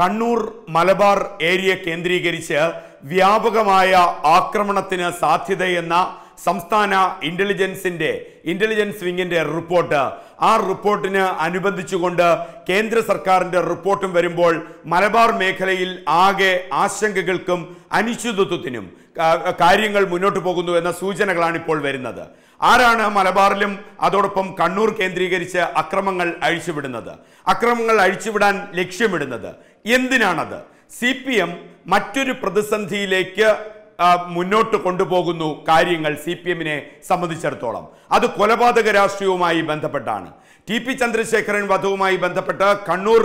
Kannur Malabar area കേന്ദ്രീകരിച്ച് വ്യാപകമായ ആക്രമണത്തിന് സാധ്യതയെന്ന സംസ്ഥാന ഇന്റലിജൻസിന്റെ ഇന്റലിജൻസ് വിങ്ങിന്റെ റിപ്പോർട്ട് ആ റിപ്പോർട്ടിന് അനുബന്ധിച്ചുകൊണ്ട് കേന്ദ്ര സർക്കാരിന്റെ റിപ്പോർട്ടും വരുമ്പോൾ മലബാർ മേഖലയിൽ ആകെ ആശങ്കകൾക്കും അനിശ്ചിതത്വത്തിനും കാര്യങ്ങൾ മുന്നോട്ട് പോകുന്നു എന്ന സൂചനകളാണ് ഇപ്പോൾ വരുന്നത് ആരാണ് മലബാറിലും അതോടൊപ്പം കണ്ണൂർ കേന്ദ്രീകരിച്ച് അക്രമങ്ങൾ അഴിച്ചുവിടുന്നത് അക്രമങ്ങൾ അഴിച്ചുവിടാൻ ലക്ഷ്യമിടുന്നത് എന്തിനാണത് സി പി എം മറ്റൊരു പ്രതിസന്ധിയിലേക്ക് മുന്നോട്ട് കൊണ്ടുപോകുന്നു കാര്യങ്ങൾ സി പി എമ്മിനെ സംബന്ധിച്ചിടത്തോളം അത് കൊലപാതക രാഷ്ട്രീയവുമായി ബന്ധപ്പെട്ടാണ് ടി പി ചന്ദ്രശേഖരൻ വധവുമായി ബന്ധപ്പെട്ട് കണ്ണൂർ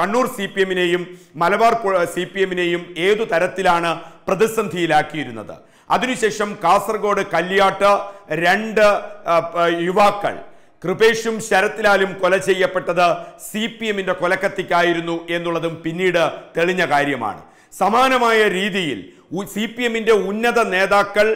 കണ്ണൂർ സി പി എമ്മിനെയും മലബാർ സി പി എമ്മിനെയും ഏതു തരത്തിലാണ് പ്രതിസന്ധിയിലാക്കിയിരുന്നത് അതിനുശേഷം കാസർഗോഡ് കല്യാട്ട് രണ്ട് യുവാക്കൾ കൃപേഷും ശരത്ലാലും കൊല ചെയ്യപ്പെട്ടത് സി പി എമ്മിന്റെ കൊലക്കത്തിക്കായിരുന്നു എന്നുള്ളതും പിന്നീട് തെളിഞ്ഞ കാര്യമാണ് സമാനമായ രീതിയിൽ സി പി എമ്മിന്റെ ഉന്നത നേതാക്കൾ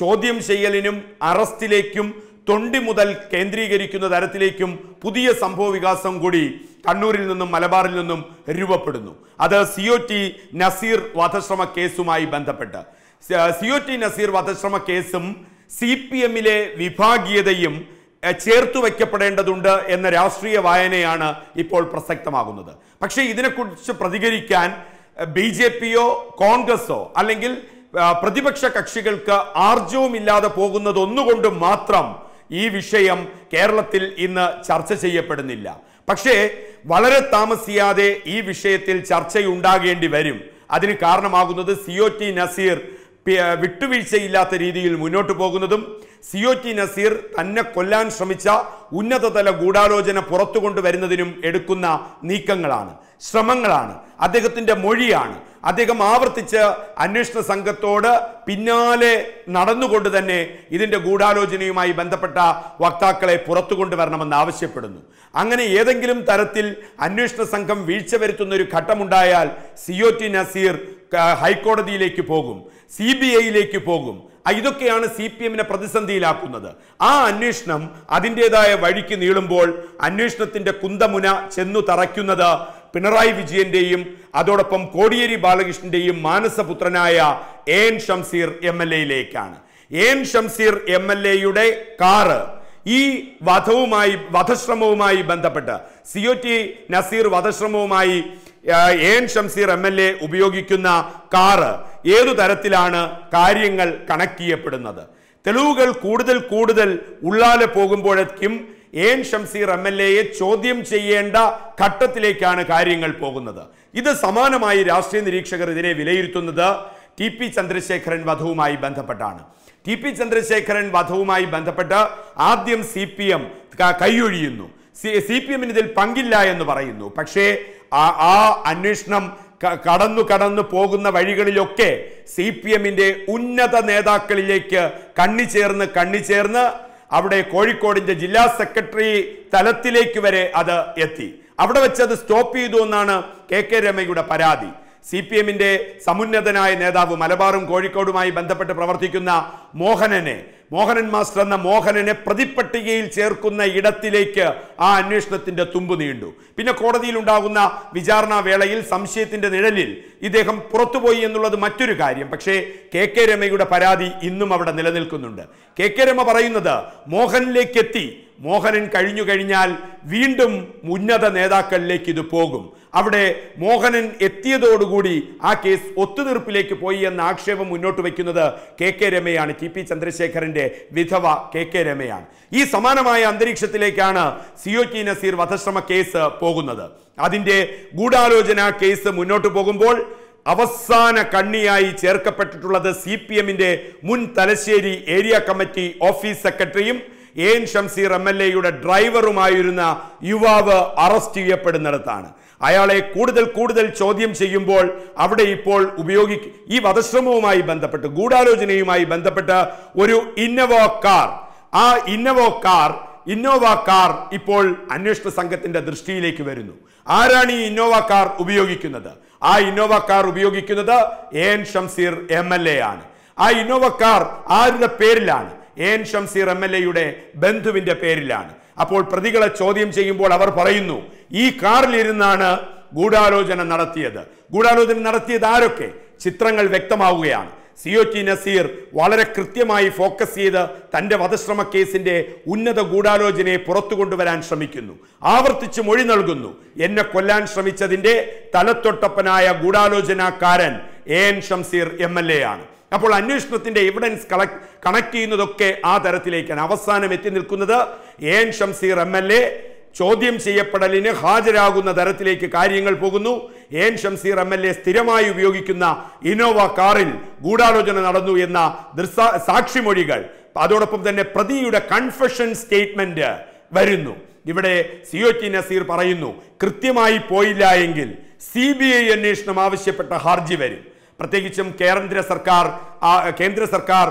ചോദ്യം ചെയ്യലിനും അറസ്റ്റിലേക്കും തൊണ്ടി മുതൽ കേന്ദ്രീകരിക്കുന്ന തരത്തിലേക്കും പുതിയ സംഭവ വികാസം കൂടി കണ്ണൂരിൽ നിന്നും മലബാറിൽ നിന്നും രൂപപ്പെടുന്നു അത് ഒ ടി നസീർ വധശ്രമ കേസുമായി ബന്ധപ്പെട്ട് ഒ ടി നസീർ വധശ്രമ കേസും സി പി എമ്മിലെ വിഭാഗീയതയും ചേർത്തു വയ്ക്കപ്പെടേണ്ടതുണ്ട് എന്ന രാഷ്ട്രീയ വായനയാണ് ഇപ്പോൾ പ്രസക്തമാകുന്നത് പക്ഷേ ഇതിനെക്കുറിച്ച് പ്രതികരിക്കാൻ ബി ജെ പിയോ കോൺഗ്രസോ അല്ലെങ്കിൽ പ്രതിപക്ഷ കക്ഷികൾക്ക് ആർജവും ഇല്ലാതെ പോകുന്നതൊന്നുകൊണ്ട് മാത്രം ഈ വിഷയം കേരളത്തിൽ ഇന്ന് ചർച്ച ചെയ്യപ്പെടുന്നില്ല പക്ഷേ വളരെ താമസിയാതെ ഈ വിഷയത്തിൽ ചർച്ചയുണ്ടാകേണ്ടി വരും അതിന് കാരണമാകുന്നത് സി ഒ ടി നസീർ വിട്ടുവീഴ്ചയില്ലാത്ത രീതിയിൽ മുന്നോട്ട് പോകുന്നതും സി ടി നസീർ തന്നെ കൊല്ലാൻ ശ്രമിച്ച ഉന്നതതല ഗൂഢാലോചന പുറത്തു കൊണ്ടുവരുന്നതിനും എടുക്കുന്ന നീക്കങ്ങളാണ് ശ്രമങ്ങളാണ് അദ്ദേഹത്തിൻ്റെ മൊഴിയാണ് അദ്ദേഹം ആവർത്തിച്ച് അന്വേഷണ സംഘത്തോട് പിന്നാലെ നടന്നുകൊണ്ട് തന്നെ ഇതിൻ്റെ ഗൂഢാലോചനയുമായി ബന്ധപ്പെട്ട വക്താക്കളെ പുറത്തു കൊണ്ടുവരണമെന്ന് ആവശ്യപ്പെടുന്നു അങ്ങനെ ഏതെങ്കിലും തരത്തിൽ അന്വേഷണ സംഘം വീഴ്ച വരുത്തുന്ന ഒരു ഘട്ടമുണ്ടായാൽ സിഒ ടി നസീർ ഹൈക്കോടതിയിലേക്ക് പോകും സി ബി ഐയിലേക്ക് പോകും ഇതൊക്കെയാണ് സി പി എമ്മിനെ പ്രതിസന്ധിയിലാക്കുന്നത് ആ അന്വേഷണം അതിൻ്റെതായ വഴിക്ക് നീളുമ്പോൾ അന്വേഷണത്തിൻ്റെ കുന്തമുന ചെന്നു തറയ്ക്കുന്നത് പിണറായി വിജയന്റെയും അതോടൊപ്പം കോടിയേരി ബാലകൃഷ്ണന്റെയും മാനസപുത്രനായ എൻ ഷംസീർ എം എൽ എയിലേക്കാണ് എൻ ഷംസീർ എം എൽ എയുടെ കാറ് ഈ വധവുമായി വധശ്രമവുമായി ബന്ധപ്പെട്ട് സി ഒ ടി നസീർ വധശ്രമവുമായി N Shamseer M L A ഉപയോഗിക്കുന്ന കാറ് ഏതു തരത്തിലാണ് കാര്യങ്ങൾ കണക്ട് ചെയ്യപ്പെടുന്നത് തെളിവുകൾ കൂടുതൽ കൂടുതൽ ഉള്ളാലെ പോകുമ്പോഴേക്കും എൻ ഷംസീർ എം എൽ എയെ ചോദ്യം ചെയ്യേണ്ട ഘട്ടത്തിലേക്കാണ് കാര്യങ്ങൾ പോകുന്നത് ഇത് സമാനമായി രാഷ്ട്രീയ നിരീക്ഷകർ ഇതിനെ വിലയിരുത്തുന്നത് ടി പി ചന്ദ്രശേഖരൻ വധവുമായി ബന്ധപ്പെട്ടാണ് ടി പി ചന്ദ്രശേഖരൻ വധവുമായി ബന്ധപ്പെട്ട് ആദ്യം സി പി എം കൈയൊഴിയുന്നു സി പി എമ്മിന് ഇതിൽ പങ്കില്ല എന്ന് പറയുന്നു പക്ഷേ ആ അന്വേഷണം കടന്നു കടന്നു പോകുന്ന വഴികളിലൊക്കെ സി പി എമ്മിൻ്റെ ഉന്നത നേതാക്കളിലേക്ക് കണ്ണി കണ്ണിച്ചേർന്ന് കണ്ണി ചേർന്ന് അവിടെ കോഴിക്കോടിന്റെ ജില്ലാ സെക്രട്ടറി തലത്തിലേക്ക് വരെ അത് എത്തി അവിടെ വെച്ച് അത് സ്റ്റോപ്പ് ചെയ്തു എന്നാണ് കെ കെ രമയുടെ പരാതി സി പി എമ്മിന്റെ സമുന്നതനായ നേതാവ് മലബാറും കോഴിക്കോടുമായി ബന്ധപ്പെട്ട് പ്രവർത്തിക്കുന്ന മോഹനനെ മോഹനൻ മാസ്റ്റർ എന്ന മോഹനനെ പ്രതിപ്പട്ടികയിൽ ചേർക്കുന്ന ഇടത്തിലേക്ക് ആ അന്വേഷണത്തിന്റെ തുമ്പ് നീണ്ടു പിന്നെ കോടതിയിൽ ഉണ്ടാകുന്ന വിചാരണാ വേളയിൽ സംശയത്തിന്റെ നിഴലിൽ ഇദ്ദേഹം പുറത്തുപോയി എന്നുള്ളത് മറ്റൊരു കാര്യം പക്ഷേ കെ കെ രമയുടെ പരാതി ഇന്നും അവിടെ നിലനിൽക്കുന്നുണ്ട് കെ കെ രമ പറയുന്നത് മോഹനിലേക്ക് എത്തി മോഹനൻ കഴിഞ്ഞു കഴിഞ്ഞാൽ വീണ്ടും ഉന്നത നേതാക്കളിലേക്ക് ഇത് പോകും അവിടെ മോഹനൻ എത്തിയതോടുകൂടി ആ കേസ് ഒത്തുതീർപ്പിലേക്ക് പോയി എന്ന ആക്ഷേപം മുന്നോട്ട് വയ്ക്കുന്നത് കെ കെ രമയാണ് ടി പി ചന്ദ്രശേഖരന്റെ വിധവ കെ കെ രമയാണ് ഈ സമാനമായ അന്തരീക്ഷത്തിലേക്കാണ് സിഒ ടി നസീർ വധശ്രമ കേസ് പോകുന്നത് അതിന്റെ ഗൂഢാലോചന കേസ് മുന്നോട്ട് പോകുമ്പോൾ അവസാന കണ്ണിയായി ചേർക്കപ്പെട്ടിട്ടുള്ളത് സി പി എമ്മിന്റെ മുൻ തലശ്ശേരി ഏരിയ കമ്മിറ്റി ഓഫീസ് സെക്രട്ടറിയും A N Shamseer M L എയുടെ ഡ്രൈവറുമായിരുന്ന യുവാവ് അറസ്റ്റ് ചെയ്യപ്പെടുന്നിടത്താണ് അയാളെ കൂടുതൽ കൂടുതൽ ചോദ്യം ചെയ്യുമ്പോൾ അവിടെ ഇപ്പോൾ ഉപയോഗിക്ക ഈ വധശ്രമവുമായി ബന്ധപ്പെട്ട് ഗൂഢാലോചനയുമായി ബന്ധപ്പെട്ട് ഒരു ഇന്നോവ കാർ ആ ഇന്നോവ കാർ ഇന്നോവ കാർ ഇപ്പോൾ അന്വേഷണ സംഘത്തിന്റെ ദൃഷ്ടിയിലേക്ക് വരുന്നു ആരാണ് ഈ ഇന്നോവ കാർ ഉപയോഗിക്കുന്നത് ആ ഇന്നോവ കാർ ഉപയോഗിക്കുന്നത് A N Shamseer M L A ആണ് ആ ഇന്നോവ കാർ ആരുടെ പേരിലാണ് A N Shamseer M L എയുടെ ബന്ധുവിന്റെ പേരിലാണ് അപ്പോൾ പ്രതികളെ ചോദ്യം ചെയ്യുമ്പോൾ അവർ പറയുന്നു ഈ കാറിലിരുന്നാണ് ഗൂഢാലോചന നടത്തിയത് ഗൂഢാലോചന നടത്തിയത് ആരൊക്കെ ചിത്രങ്ങൾ വ്യക്തമാവുകയാണ് സി ഒ ടി നസീർ വളരെ കൃത്യമായി ഫോക്കസ് ചെയ്ത് തൻ്റെ വധശ്രമ കേസിന്റെ ഉന്നത ഗൂഢാലോചനയെ പുറത്തു കൊണ്ടുവരാൻ ശ്രമിക്കുന്നു ആവർത്തിച്ച് മൊഴി നൽകുന്നു എന്നെ കൊല്ലാൻ ശ്രമിച്ചതിൻ്റെ തലത്തൊട്ടപ്പനായ ഗൂഢാലോചനക്കാരൻ A N Shamseer M L A ആണ് അപ്പോൾ അന്വേഷണത്തിൻ്റെ എവിഡൻസ് കളക്ട് കണക്ട് ചെയ്യുന്നതൊക്കെ ആ തരത്തിലേക്കാണ് അവസാനം എത്തി നിൽക്കുന്നത് N Shamseer M L A ചോദ്യം ചെയ്യപ്പെടലിന് ഹാജരാകുന്ന തരത്തിലേക്ക് കാര്യങ്ങൾ പോകുന്നു N Shamseer M L A സ്ഥിരമായി ഉപയോഗിക്കുന്ന ഇന്നോവ കാറിൽ ഗൂഢാലോചന നടന്നു എന്ന ദൃസാ സാക്ഷിമൊഴികൾ അതോടൊപ്പം തന്നെ പ്രതിയുടെ കൺഫഷൻ സ്റ്റേറ്റ്മെന്റ് വരുന്നു ഇവിടെ സി ഒ ടി നസീർ പറയുന്നു കൃത്യമായി പോയില്ല എങ്കിൽ സി ബി ഐ അന്വേഷണം ആവശ്യപ്പെട്ട ഹർജി വരും പ്രത്യേകിച്ചും കേന്ദ്ര സർക്കാർ കേന്ദ്ര സർക്കാർ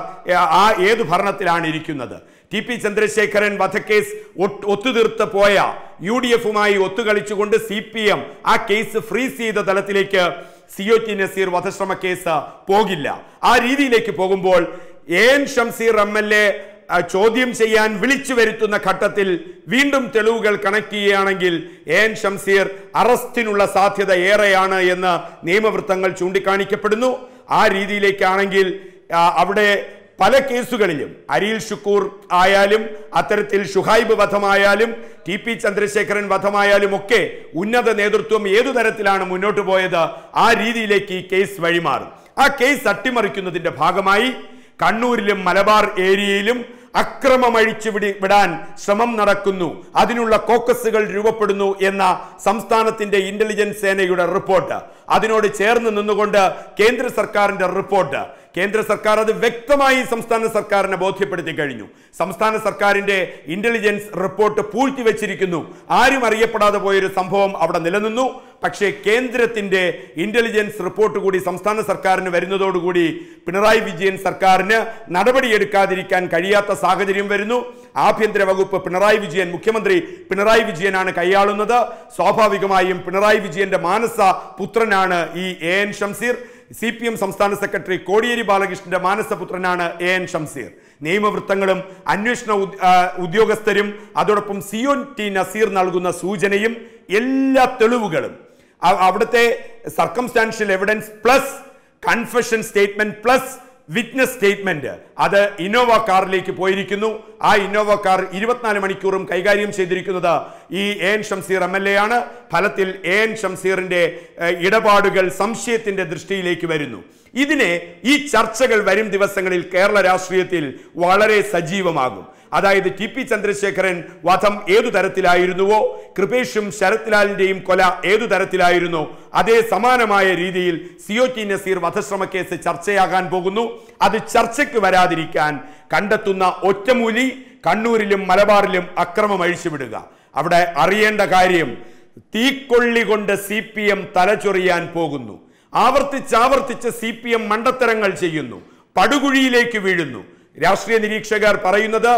ആ ഏത് ഭരണത്തിലാണ് ഇരിക്കുന്നത് ടി പി ചന്ദ്രശേഖരൻ വധക്കേസ് ഒത്തുതീർത്ത് പോയ യു ഡി എഫുമായി ഒത്തുകളിച്ചുകൊണ്ട് സി പി എം ആ കേസ് ഫ്രീസ് ചെയ്ത തലത്തിലേക്ക് സി ഒ ടി നസീർ വധശ്രമ കേസ് പോകില്ല ആ രീതിയിലേക്ക് പോകുമ്പോൾ N Shamseer M L A ചോദ്യം ചെയ്യാൻ വിളിച്ചു വരുത്തുന്ന ഘട്ടത്തിൽ വീണ്ടും തെളിവുകൾ കണക്ട് ചെയ്യുകയാണെങ്കിൽ എൻ ഷംസീർ അറസ്റ്റിനുള്ള സാധ്യത ഏറെയാണ് എന്ന് നിയമവൃത്തങ്ങൾ ചൂണ്ടിക്കാണിക്കപ്പെടുന്നു ആ രീതിയിലേക്കാണെങ്കിൽ അവിടെ പല കേസുകളിലും അരിയിൽ ഷുക്കൂർ ആയാലും അത്തരത്തിൽ ഷുഹൈബ് വധമായാലും ടി പി ചന്ദ്രശേഖരൻ വധമായാലും ഒക്കെ ഉന്നത നേതൃത്വം ഏതു തരത്തിലാണ് മുന്നോട്ട് പോയത് ആ രീതിയിലേക്ക് ഈ കേസ് വഴിമാറും ആ കേസ് അട്ടിമറിക്കുന്നതിന്റെ ഭാഗമായി കണ്ണൂരിലും മലബാർ ഏരിയയിലും അക്രമം അഴിച്ചു വിടി വിടാൻ ശ്രമം നടക്കുന്നു അതിനുള്ള കോക്കസുകൾ രൂപപ്പെടുന്നു എന്ന സംസ്ഥാനത്തിന്റെ ഇന്റലിജൻസ് സേനയുടെ റിപ്പോർട്ട് അതിനോട് ചേർന്ന് നിന്നുകൊണ്ട് കേന്ദ്ര സർക്കാരിന്റെ റിപ്പോർട്ട് കേന്ദ്ര സർക്കാർ അത് വ്യക്തമായി സംസ്ഥാന സർക്കാരിനെ ബോധ്യപ്പെടുത്തി കഴിഞ്ഞു സംസ്ഥാന സർക്കാരിന്റെ ഇന്റലിജൻസ് റിപ്പോർട്ട് പൂഴ്ത്തിവെച്ചിരിക്കുന്നു ആരും അറിയപ്പെടാതെ പോയൊരു സംഭവം അവിടെ നിലനിന്നു പക്ഷേ കേന്ദ്രത്തിൻ്റെ ഇൻ്റലിജൻസ് റിപ്പോർട്ട് കൂടി സംസ്ഥാന സർക്കാരിന് വരുന്നതോടുകൂടി പിണറായി വിജയൻ സർക്കാരിന് നടപടിയെടുക്കാതിരിക്കാൻ കഴിയാത്ത സാഹചര്യം വരുന്നു ആഭ്യന്തര വകുപ്പ് പിണറായി വിജയൻ മുഖ്യമന്ത്രി പിണറായി വിജയനാണ് കൈയാളുന്നത് സ്വാഭാവികമായും പിണറായി വിജയന്റെ മാനസ പുത്രനാണ് ഈ A N Shamseer C P M സംസ്ഥാന സെക്രട്ടറി കോടിയേരി ബാലകൃഷ്ണന്റെ മാനസപുത്രനാണ് എ എൻ ഷംസീർ നിയമവൃത്തങ്ങളും അന്വേഷണ ഉദ്യോഗസ്ഥരും അതോടൊപ്പം സിയോൻ ടി നസീർ നൽകുന്ന സൂചനയും എല്ലാ തെളിവുകളും അവിടുത്തെ circumstantial evidence plus confession statement plus witness statement അത് ഇന്നോവ കാറിലേക്ക് പോയിരിക്കുന്നു ആ ഇന്നോവ കാർ ഇരുപത്തിനാല് മണിക്കൂറും കൈകാര്യം ചെയ്തിരിക്കുന്നത് ഈ A N Shamseer M L A ആണ് ഫലത്തിൽ എ എൻ ഷംസീറിന്റെ ഇടപാടുകൾ സംശയത്തിന്റെ ദൃഷ്ടിയിലേക്ക് വരുന്നു ഇതിനെ ഈ ചർച്ചകൾ വരും ദിവസങ്ങളിൽ കേരള രാഷ്ട്രീയത്തിൽ വളരെ സജീവമാകും അതായത് ടി പി ചന്ദ്രശേഖരൻ വധം ഏതു തരത്തിലായിരുന്നുവോ കൃപേഷും ശരത്ലാലിൻ്റെയും കൊല ഏതു തരത്തിലായിരുന്നു അതേ സമാനമായ രീതിയിൽ സിഒ ടി നസീർ വധശ്രമക്കേസ് ചർച്ചയാകാൻ പോകുന്നു അത് ചർച്ചയ്ക്ക് വരാതിരിക്കാൻ കണ്ടെത്തുന്ന ഒറ്റമൂലി കണ്ണൂരിലും മലബാറിലും അക്രമം അഴിച്ചുവിടുക അവിടെ അറിയേണ്ട കാര്യം തീക്കൊള്ളി കൊണ്ട് സി പി എം തലചൊറിയാൻ പോകുന്നു ആവർത്തിച്ചാവർത്തിച്ച് സി പി എം മണ്ടത്തരങ്ങൾ ചെയ്യുന്നു പടുകുഴിയിലേക്ക് വീഴുന്നു രാഷ്ട്രീയ നിരീക്ഷകർ പറയുന്നത്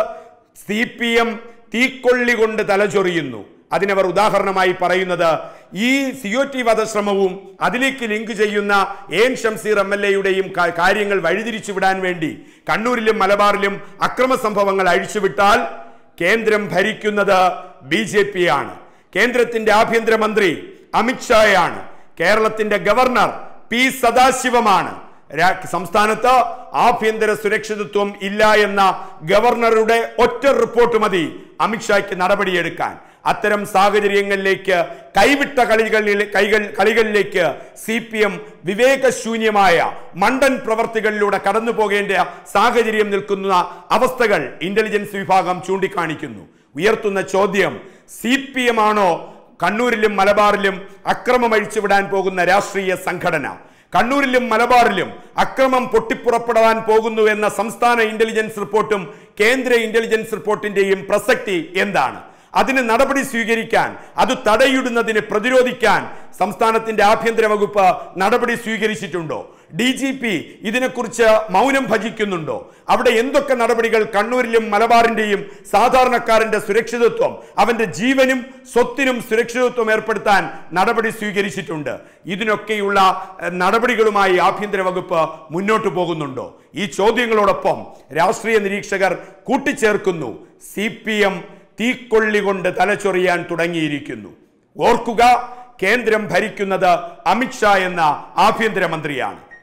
സി പി എം തീക്കൊള്ളി കൊണ്ട് തലചൊറിയുന്നു അതിനവർ ഉദാഹരണമായി പറയുന്നത് ഈ ടി വധശ്രമവും അതിലേക്ക് ലിങ്ക് ചെയ്യുന്ന എൻ ഷംസീർ എം എൽ എയുടെയും കാര്യങ്ങൾ വിടാൻ വേണ്ടി കണ്ണൂരിലും മലബാറിലും അക്രമ സംഭവങ്ങൾ അഴിച്ചുവിട്ടാൽ കേന്ദ്രം ഭരിക്കുന്നത് ബി ജെ പി ആണ് കേന്ദ്രത്തിന്റെ ആഭ്യന്തരമന്ത്രി അമിത്ഷായാണ് കേരളത്തിന്റെ ഗവർണർ പി സദാശിവമാണ് സംസ്ഥാനത്ത് ആഭ്യന്തര സുരക്ഷിതത്വം ഇല്ല എന്ന ഗവർണറുടെ ഒറ്റ റിപ്പോർട്ട് മതി അമിത്ഷായ്ക്ക് നടപടിയെടുക്കാൻ അത്തരം സാഹചര്യങ്ങളിലേക്ക് കൈവിട്ട കളികളിൽ കൈകൾ കളികളിലേക്ക് സി പി എം വിവേകശൂന്യമായ മണ്ടൻ പ്രവർത്തികളിലൂടെ കടന്നു പോകേണ്ട സാഹചര്യം നിൽക്കുന്ന അവസ്ഥകൾ ഇന്റലിജൻസ് വിഭാഗം ചൂണ്ടിക്കാണിക്കുന്നു ഉയർത്തുന്ന ചോദ്യം സി പി എം ആണോ കണ്ണൂരിലും മലബാറിലും അക്രമം അഴിച്ചുവിടാൻ പോകുന്ന രാഷ്ട്രീയ സംഘടന കണ്ണൂരിലും മലബാറിലും അക്രമം പൊട്ടിപ്പുറപ്പെടാൻ പോകുന്നു എന്ന സംസ്ഥാന ഇന്റലിജൻസ് റിപ്പോർട്ടും കേന്ദ്ര ഇന്റലിജൻസ് റിപ്പോർട്ടിന്റെയും പ്രസക്തി എന്താണ് അതിന് നടപടി സ്വീകരിക്കാൻ അത് തടയിടുന്നതിന് പ്രതിരോധിക്കാൻ സംസ്ഥാനത്തിന്റെ ആഭ്യന്തര വകുപ്പ് നടപടി സ്വീകരിച്ചിട്ടുണ്ടോ ഡി ജി പി ഇതിനെക്കുറിച്ച് മൗനം ഭജിക്കുന്നുണ്ടോ അവിടെ എന്തൊക്കെ നടപടികൾ കണ്ണൂരിലും മലബാറിൻ്റെയും സാധാരണക്കാരൻ്റെ സുരക്ഷിതത്വം അവൻ്റെ ജീവനും സ്വത്തിനും സുരക്ഷിതത്വം ഏർപ്പെടുത്താൻ നടപടി സ്വീകരിച്ചിട്ടുണ്ട് ഇതിനൊക്കെയുള്ള നടപടികളുമായി ആഭ്യന്തര വകുപ്പ് മുന്നോട്ട് പോകുന്നുണ്ടോ ഈ ചോദ്യങ്ങളോടൊപ്പം രാഷ്ട്രീയ നിരീക്ഷകർ കൂട്ടിച്ചേർക്കുന്നു സി പി എം തീക്കൊള്ളി കൊണ്ട് തലച്ചൊറിയാൻ തുടങ്ങിയിരിക്കുന്നു ഓർക്കുക കേന്ദ്രം ഭരിക്കുന്നത് അമിത്ഷാ എന്ന ആഭ്യന്തരമന്ത്രിയാണ്